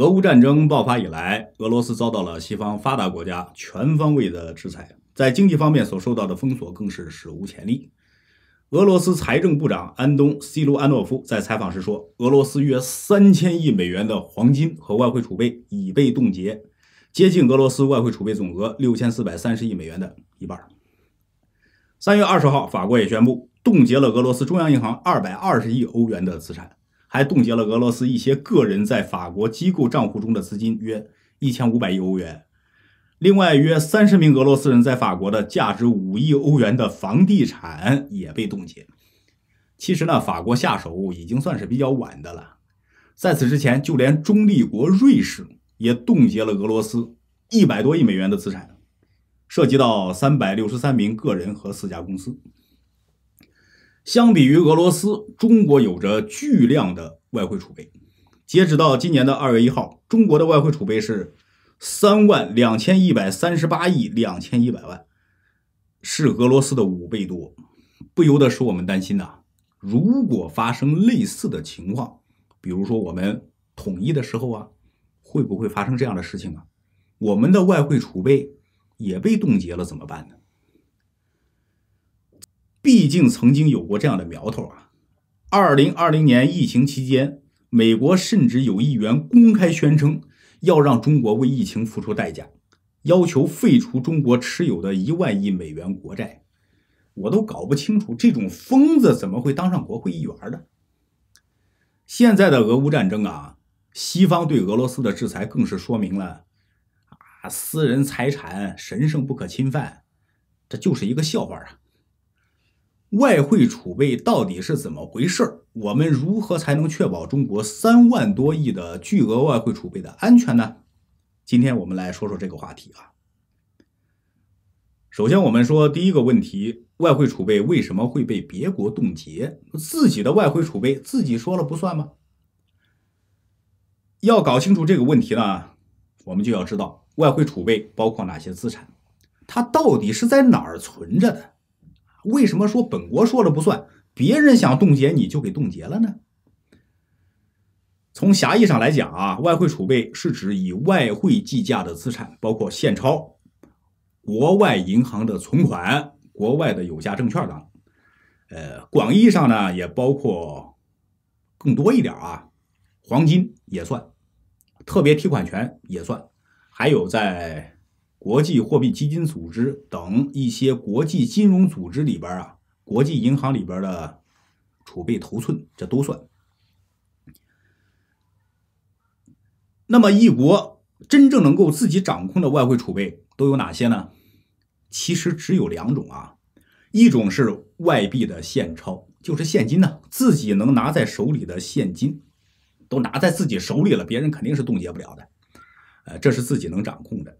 俄乌战争爆发以来，俄罗斯遭到了西方发达国家全方位的制裁，在经济方面所受到的封锁更是史无前例。俄罗斯财政部长安东·西卢安诺夫在采访时说，俄罗斯约三千亿美元的黄金和外汇储备已被冻结，接近俄罗斯外汇储备总额六千四百三十亿美元的一半。三月二十号，法国也宣布冻结了俄罗斯中央银行二百二十亿欧元的资产。还冻结了俄罗斯一些个人在法国机构账户中的资金，约一千五百亿欧元。另外，约三十名俄罗斯人在法国的价值五亿欧元的房地产也被冻结。其实呢，法国下手已经算是比较晚的了。在此之前，就连中立国瑞士也冻结了俄罗斯一百多亿美元的资产，涉及到三百六十三名个人和四家公司。相比于俄罗斯，中国有着巨量的外汇储备。截止到今年的二月一号，中国的外汇储备是三万两千一百三十八亿两千一百万，是俄罗斯的五倍多。不由得使我们担心呐，如果发生类似的情况，比如说我们统一的时候啊，会不会发生这样的事情啊？我们的外汇储备也被冻结了，怎么办呢？毕竟曾经有过这样的苗头啊！二零二零年疫情期间，美国甚至有议员公开宣称要让中国为疫情付出代价，要求废除中国持有的一万亿美元国债。我都搞不清楚这种疯子怎么会当上国会议员的。现在的俄乌战争啊，西方对俄罗斯的制裁更是说明了啊，私人财产神圣不可侵犯，这就是一个笑话啊！外汇储备到底是怎么回事儿？我们如何才能确保中国三万多亿的巨额外汇储备的安全呢？今天我们来说说这个话题啊。首先，我们说第一个问题：外汇储备为什么会被别国冻结？自己的外汇储备自己说了不算吗？要搞清楚这个问题呢，我们就要知道外汇储备包括哪些资产，它到底是在哪儿存着的。为什么说本国说了不算，别人想冻结你就给冻结了呢？从狭义上来讲啊，外汇储备是指以外汇计价的资产，包括现钞、国外银行的存款、国外的有价证券等。呃，广义上呢，也包括更多一点啊，黄金也算，特别提款权也算，还有在。国际货币基金组织等一些国际金融组织里边啊，国际银行里边的储备头寸，这都算。那么，一国真正能够自己掌控的外汇储备都有哪些呢？其实只有两种啊，一种是外币的现钞，就是现金呢，自己能拿在手里的现金，都拿在自己手里了，别人肯定是冻结不了的，呃，这是自己能掌控的。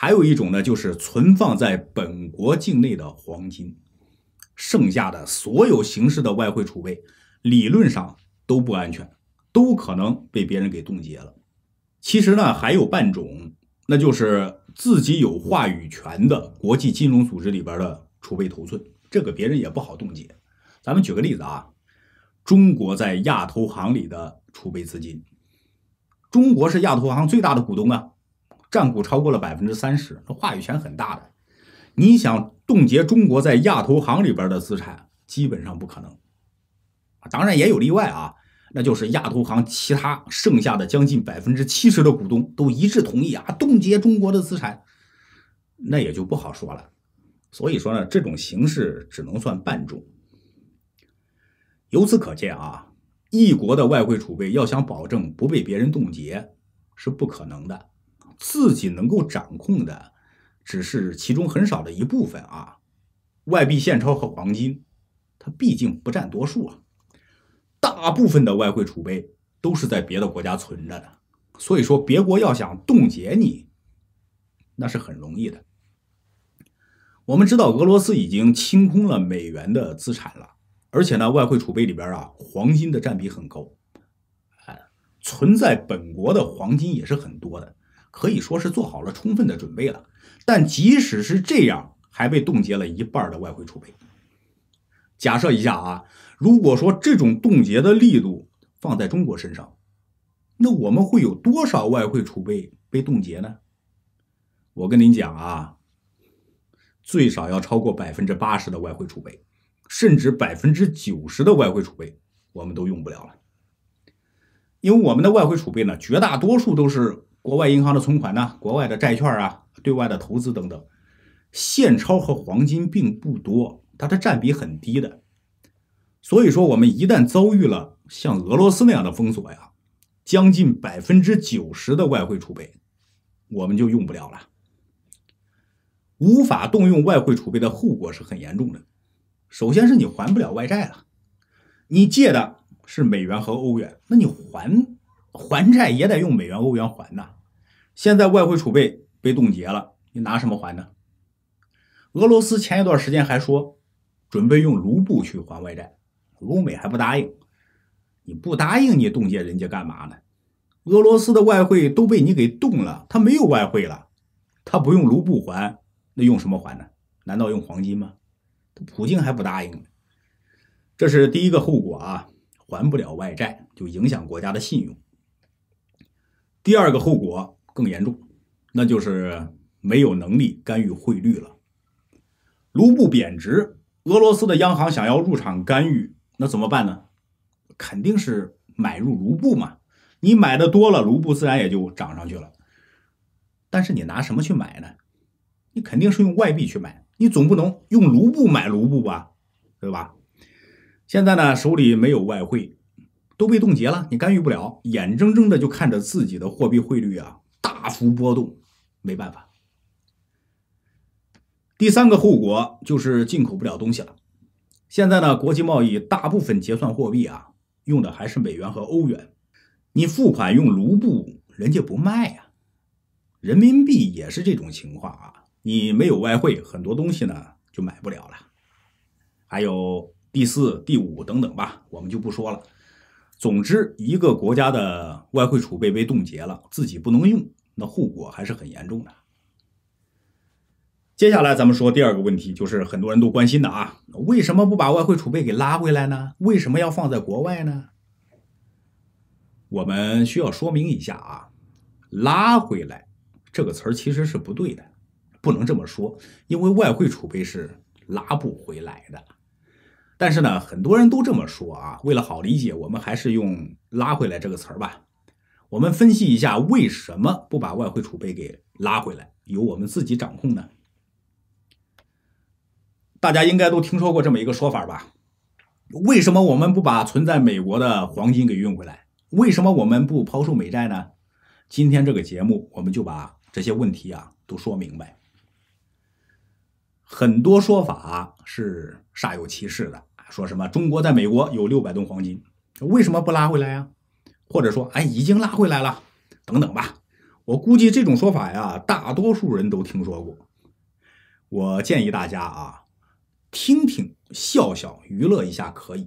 还有一种呢，就是存放在本国境内的黄金，剩下的所有形式的外汇储备，理论上都不安全，都可能被别人给冻结了。其实呢，还有半种，那就是自己有话语权的国际金融组织里边的储备头寸，这个别人也不好冻结。咱们举个例子啊，中国在亚投行里的储备资金，中国是亚投行最大的股东啊。占股超过了百分之三十，那话语权很大的。你想冻结中国在亚投行里边的资产，基本上不可能。当然也有例外啊，那就是亚投行其他剩下的将近百分之七十的股东都一致同意啊，冻结中国的资产，那也就不好说了。所以说呢，这种形式只能算半种。由此可见啊，一国的外汇储备要想保证不被别人冻结是不可能的。自己能够掌控的只是其中很少的一部分啊，外币现钞和黄金，它毕竟不占多数啊。大部分的外汇储备都是在别的国家存着的，所以说别国要想冻结你，那是很容易的。我们知道俄罗斯已经清空了美元的资产了，而且呢，外汇储备里边啊，黄金的占比很高，存在本国的黄金也是很多的。可以说是做好了充分的准备了，但即使是这样，还被冻结了一半的外汇储备。假设一下啊，如果说这种冻结的力度放在中国身上，那我们会有多少外汇储备被冻结呢？我跟您讲啊，最少要超过百分之八十的外汇储备，甚至百分之九十的外汇储备我们都用不了了，因为我们的外汇储备呢，绝大多数都是。国外银行的存款呢？国外的债券啊，对外的投资等等，现钞和黄金并不多，它的占比很低的。所以说，我们一旦遭遇了像俄罗斯那样的封锁呀，将近百分之九十的外汇储备，我们就用不了了，无法动用外汇储备的后果是很严重的。首先是你还不了外债了，你借的是美元和欧元，那你还？还债也得用美元、欧元还呐。现在外汇储备被冻结了，你拿什么还呢？俄罗斯前一段时间还说准备用卢布去还外债，卢美还不答应。你不答应，你冻结人家干嘛呢？俄罗斯的外汇都被你给冻了，他没有外汇了，他不用卢布还，那用什么还呢？难道用黄金吗？普京还不答应。这是第一个后果啊，还不了外债，就影响国家的信用。第二个后果更严重，那就是没有能力干预汇率了。卢布贬值，俄罗斯的央行想要入场干预，那怎么办呢？肯定是买入卢布嘛。你买的多了，卢布自然也就涨上去了。但是你拿什么去买呢？你肯定是用外币去买，你总不能用卢布买卢布吧，对吧？现在呢，手里没有外汇。都被冻结了，你干预不了，眼睁睁的就看着自己的货币汇率啊大幅波动，没办法。第三个后果就是进口不了东西了。现在呢，国际贸易大部分结算货币啊用的还是美元和欧元，你付款用卢布，人家不卖呀。人民币也是这种情况啊，你没有外汇，很多东西呢就买不了了。还有第四、第五等等吧，我们就不说了。总之，一个国家的外汇储备被冻结了，自己不能用，那后果还是很严重的。接下来，咱们说第二个问题，就是很多人都关心的啊，为什么不把外汇储备给拉回来呢？为什么要放在国外呢？我们需要说明一下啊，“拉回来”这个词儿其实是不对的，不能这么说，因为外汇储备是拉不回来的。但是呢，很多人都这么说啊。为了好理解，我们还是用“拉回来”这个词儿吧。我们分析一下，为什么不把外汇储备给拉回来，由我们自己掌控呢？大家应该都听说过这么一个说法吧？为什么我们不把存在美国的黄金给运回来？为什么我们不抛售美债呢？今天这个节目，我们就把这些问题啊都说明白。很多说法是煞有其事的。说什么中国在美国有六百吨黄金，为什么不拉回来呀？或者说，哎，已经拉回来了，等等吧。我估计这种说法呀，大多数人都听说过。我建议大家啊，听听笑笑，娱乐一下可以，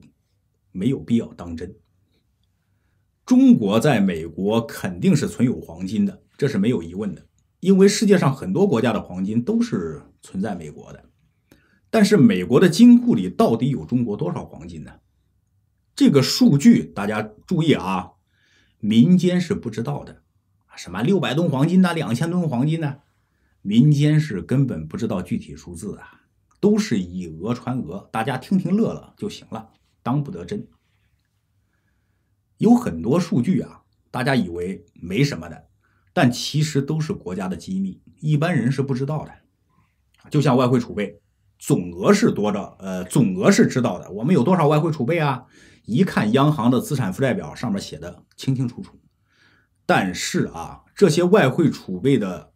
没有必要当真。中国在美国肯定是存有黄金的，这是没有疑问的，因为世界上很多国家的黄金都是存在美国的。但是美国的金库里到底有中国多少黄金呢？这个数据大家注意啊，民间是不知道的。什么六百吨黄金呢，两千吨黄金呐，民间是根本不知道具体数字啊，都是以讹传讹，大家听听乐乐就行了，当不得真。有很多数据啊，大家以为没什么的，但其实都是国家的机密，一般人是不知道的。就像外汇储备。总额是多少？呃，总额是知道的。我们有多少外汇储备啊？一看央行的资产负债表，上面写的清清楚楚。但是啊，这些外汇储备的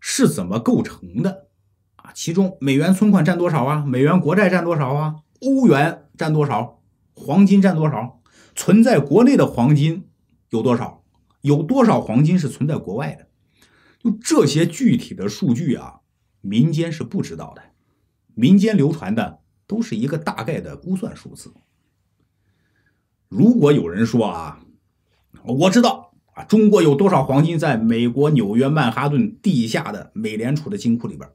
是怎么构成的啊？其中美元存款占多少啊？美元国债占多少啊？欧元占多少？黄金占多少？存在国内的黄金有多少？有多少黄金是存在国外的？就这些具体的数据啊，民间是不知道的。民间流传的都是一个大概的估算数字。如果有人说啊，我知道啊，中国有多少黄金在美国纽约曼哈顿地下的美联储的金库里边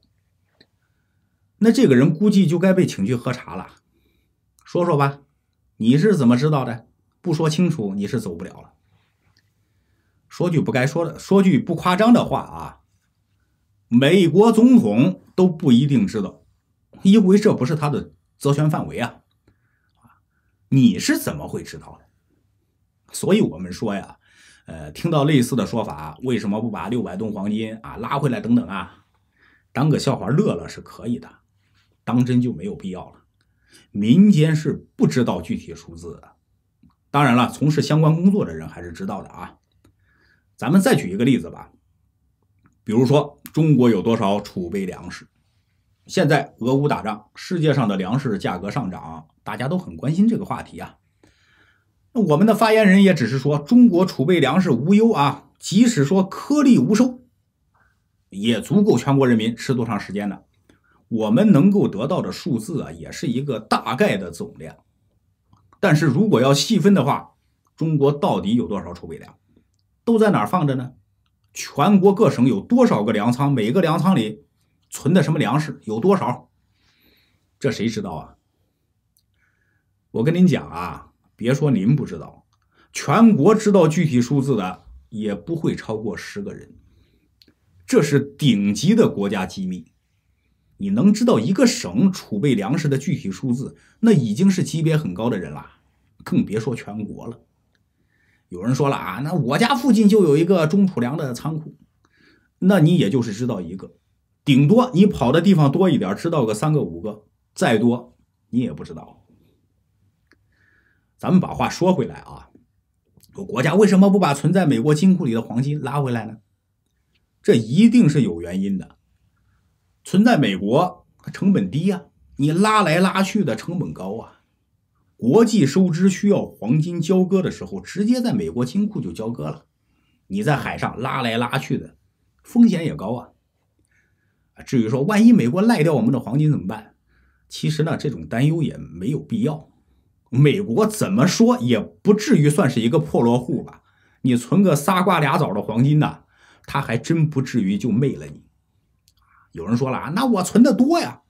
那这个人估计就该被请去喝茶了。说说吧，你是怎么知道的？不说清楚你是走不了了。说句不该说的，说句不夸张的话啊，美国总统都不一定知道。因为这不是他的责权范围啊，啊，你是怎么会知道的？所以，我们说呀，呃，听到类似的说法，为什么不把六百吨黄金啊拉回来等等啊，当个笑话乐乐是可以的，当真就没有必要了。民间是不知道具体数字的，当然了，从事相关工作的人还是知道的啊。咱们再举一个例子吧，比如说中国有多少储备粮食？现在俄乌打仗，世界上的粮食价格上涨，大家都很关心这个话题啊。那我们的发言人也只是说，中国储备粮食无忧啊，即使说颗粒无收，也足够全国人民吃多长时间的。我们能够得到的数字啊，也是一个大概的总量。但是如果要细分的话，中国到底有多少储备粮？都在哪儿放着呢？全国各省有多少个粮仓？每个粮仓里？存的什么粮食有多少？这谁知道啊？我跟您讲啊，别说您不知道，全国知道具体数字的也不会超过十个人。这是顶级的国家机密。你能知道一个省储备粮食的具体数字，那已经是级别很高的人了，更别说全国了。有人说了啊，那我家附近就有一个中储粮的仓库，那你也就是知道一个。顶多你跑的地方多一点，知道个三个五个，再多你也不知道。咱们把话说回来啊，我国家为什么不把存在美国金库里的黄金拉回来呢？这一定是有原因的。存在美国成本低呀，你拉来拉去的成本高啊。国际收支需要黄金交割的时候，直接在美国金库就交割了。你在海上拉来拉去的，风险也高啊。至于说，万一美国赖掉我们的黄金怎么办？其实呢，这种担忧也没有必要。美国怎么说也不至于算是一个破落户吧？你存个仨瓜俩枣的黄金呢，他还真不至于就昧了你。有人说了啊，那我存的多呀，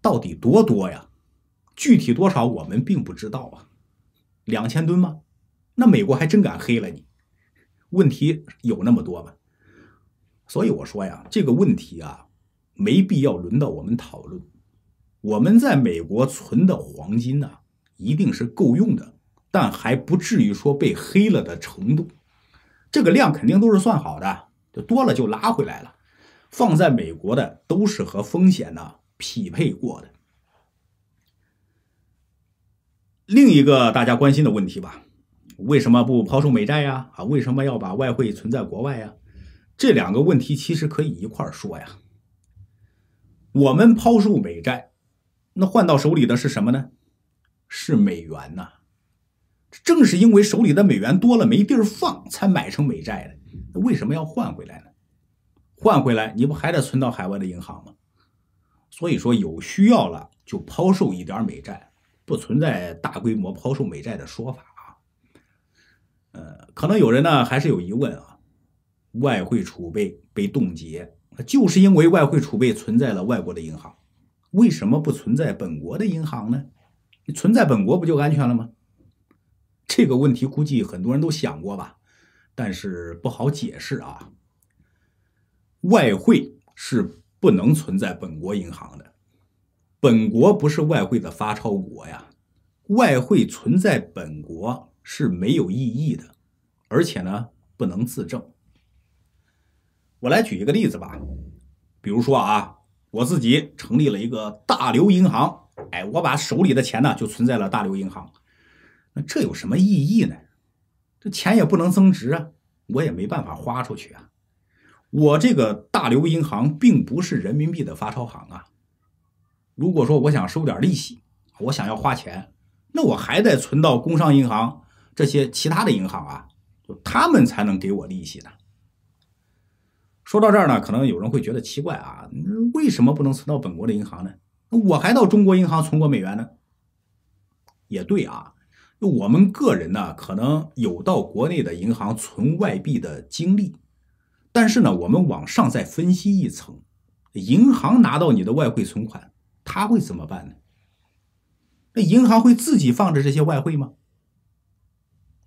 到底多多呀？具体多少我们并不知道啊，两千吨吗？那美国还真敢黑了你？问题有那么多吗？所以我说呀，这个问题啊，没必要轮到我们讨论。我们在美国存的黄金呢，一定是够用的，但还不至于说被黑了的程度。这个量肯定都是算好的，就多了就拉回来了。放在美国的都是和风险呢匹配过的。另一个大家关心的问题吧，为什么不抛售美债呀？啊，为什么要把外汇存在国外呀？这两个问题其实可以一块儿说呀。我们抛售美债，那换到手里的是什么呢？是美元呐。正是因为手里的美元多了没地儿放，才买成美债的。为什么要换回来呢？换回来你不还得存到海外的银行吗？所以说有需要了就抛售一点美债，不存在大规模抛售美债的说法啊。呃，可能有人呢还是有疑问啊。外汇储备被冻结，就是因为外汇储备存在了外国的银行。为什么不存在本国的银行呢？存在本国不就安全了吗？这个问题估计很多人都想过吧，但是不好解释啊。外汇是不能存在本国银行的，本国不是外汇的发钞国呀。外汇存在本国是没有意义的，而且呢，不能自证。我来举一个例子吧，比如说啊，我自己成立了一个大流银行，哎，我把手里的钱呢就存在了大流银行，那这有什么意义呢？这钱也不能增值啊，我也没办法花出去啊。我这个大流银行并不是人民币的发钞行啊。如果说我想收点利息，我想要花钱，那我还得存到工商银行这些其他的银行啊，就他们才能给我利息呢。说到这儿呢，可能有人会觉得奇怪啊，为什么不能存到本国的银行呢？我还到中国银行存过美元呢。也对啊，我们个人呢可能有到国内的银行存外币的经历，但是呢，我们往上再分析一层，银行拿到你的外汇存款，他会怎么办呢？那银行会自己放着这些外汇吗？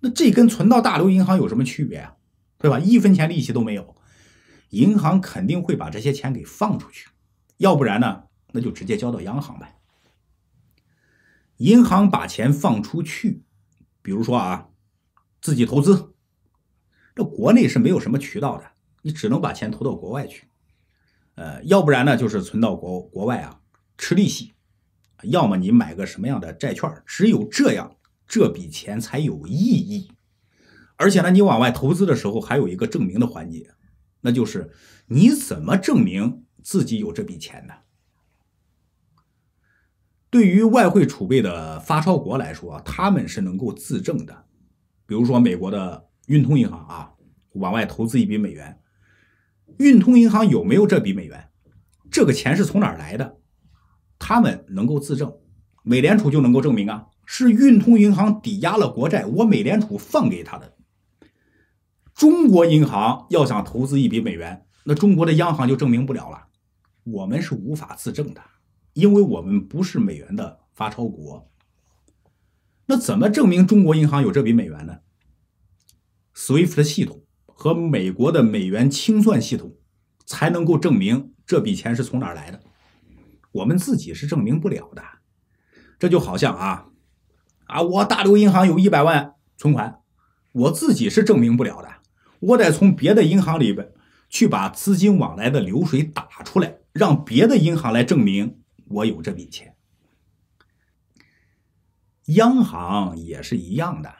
那这跟存到大流银行有什么区别啊？对吧？一分钱利息都没有。银行肯定会把这些钱给放出去，要不然呢，那就直接交到央行呗。银行把钱放出去，比如说啊，自己投资，这国内是没有什么渠道的，你只能把钱投到国外去。呃，要不然呢，就是存到国国外啊，吃利息，要么你买个什么样的债券，只有这样这笔钱才有意义。而且呢，你往外投资的时候，还有一个证明的环节。那就是你怎么证明自己有这笔钱呢？对于外汇储备的发钞国来说，他们是能够自证的。比如说，美国的运通银行啊，往外投资一笔美元，运通银行有没有这笔美元？这个钱是从哪儿来的？他们能够自证，美联储就能够证明啊，是运通银行抵押了国债，我美联储放给他的。中国银行要想投资一笔美元，那中国的央行就证明不了了。我们是无法自证的，因为我们不是美元的发钞国。那怎么证明中国银行有这笔美元呢？SWIFT 系统和美国的美元清算系统才能够证明这笔钱是从哪儿来的。我们自己是证明不了的。这就好像啊，啊，我大刘银行有一百万存款，我自己是证明不了的。我得从别的银行里边去把资金往来的流水打出来，让别的银行来证明我有这笔钱。央行也是一样的，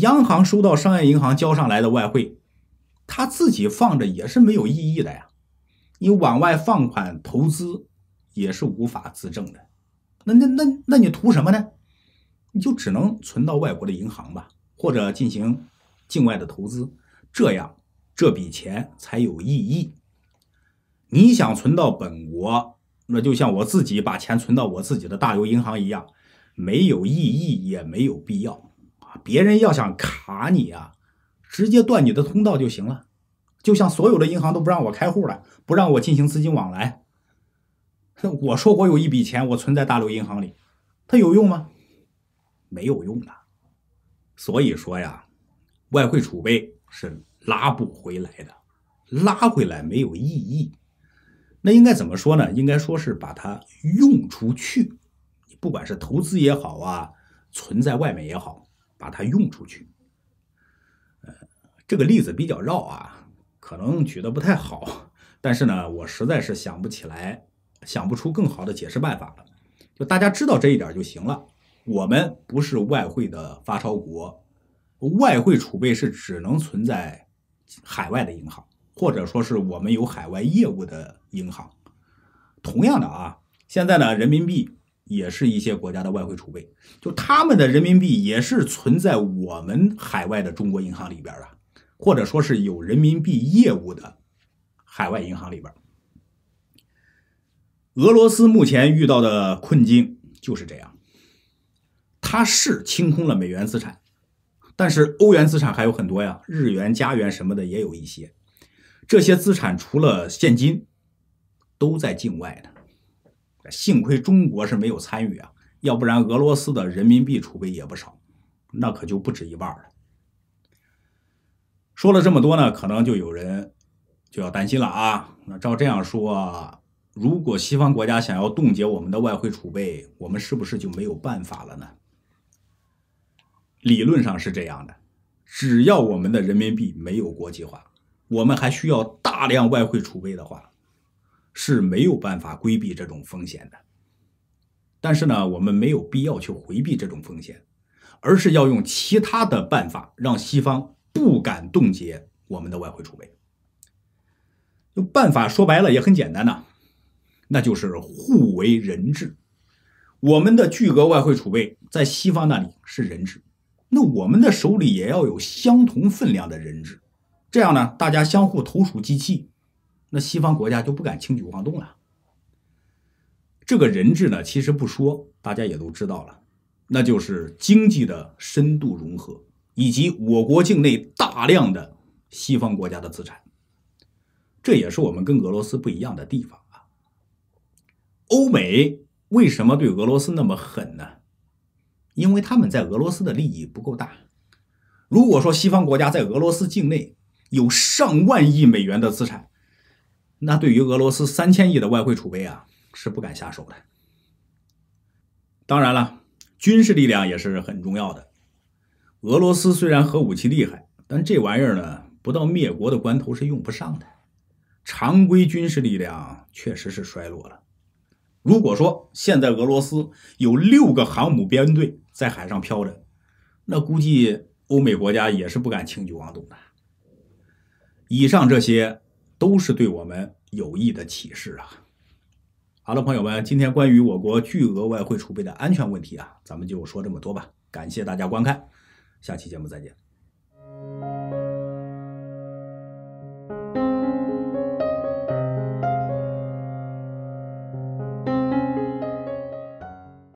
央行收到商业银行交上来的外汇，他自己放着也是没有意义的呀。你往外放款投资，也是无法自证的。那那那那你图什么呢？你就只能存到外国的银行吧，或者进行境外的投资。这样，这笔钱才有意义。你想存到本国，那就像我自己把钱存到我自己的大流银行一样，没有意义，也没有必要啊！别人要想卡你啊，直接断你的通道就行了。就像所有的银行都不让我开户了，不让我进行资金往来。我说我有一笔钱，我存在大流银行里，它有用吗？没有用的。所以说呀，外汇储备。是拉不回来的，拉回来没有意义。那应该怎么说呢？应该说是把它用出去，不管是投资也好啊，存在外面也好，把它用出去。呃，这个例子比较绕啊，可能举得不太好，但是呢，我实在是想不起来，想不出更好的解释办法了。就大家知道这一点就行了。我们不是外汇的发钞国。外汇储备是只能存在海外的银行，或者说是我们有海外业务的银行。同样的啊，现在呢，人民币也是一些国家的外汇储备，就他们的人民币也是存在我们海外的中国银行里边的，或者说是有人民币业务的海外银行里边。俄罗斯目前遇到的困境就是这样，它是清空了美元资产。但是欧元资产还有很多呀，日元、加元什么的也有一些。这些资产除了现金，都在境外的。幸亏中国是没有参与啊，要不然俄罗斯的人民币储备也不少，那可就不止一半了。说了这么多呢，可能就有人就要担心了啊。那照这样说如果西方国家想要冻结我们的外汇储备，我们是不是就没有办法了呢？理论上是这样的，只要我们的人民币没有国际化，我们还需要大量外汇储备的话，是没有办法规避这种风险的。但是呢，我们没有必要去回避这种风险，而是要用其他的办法让西方不敢冻结我们的外汇储备。办法说白了也很简单呐，那就是互为人质。我们的巨额外汇储备在西方那里是人质。那我们的手里也要有相同分量的人质，这样呢，大家相互投鼠忌器，那西方国家就不敢轻举妄动了。这个人质呢，其实不说，大家也都知道了，那就是经济的深度融合，以及我国境内大量的西方国家的资产，这也是我们跟俄罗斯不一样的地方啊。欧美为什么对俄罗斯那么狠呢？因为他们在俄罗斯的利益不够大。如果说西方国家在俄罗斯境内有上万亿美元的资产，那对于俄罗斯三千亿的外汇储备啊，是不敢下手的。当然了，军事力量也是很重要的。俄罗斯虽然核武器厉害，但这玩意儿呢，不到灭国的关头是用不上的。常规军事力量确实是衰落了。如果说现在俄罗斯有六个航母编队，在海上飘着，那估计欧美国家也是不敢轻举妄动的。以上这些都是对我们有益的启示啊！好了，朋友们，今天关于我国巨额外汇储备的安全问题啊，咱们就说这么多吧。感谢大家观看，下期节目再见。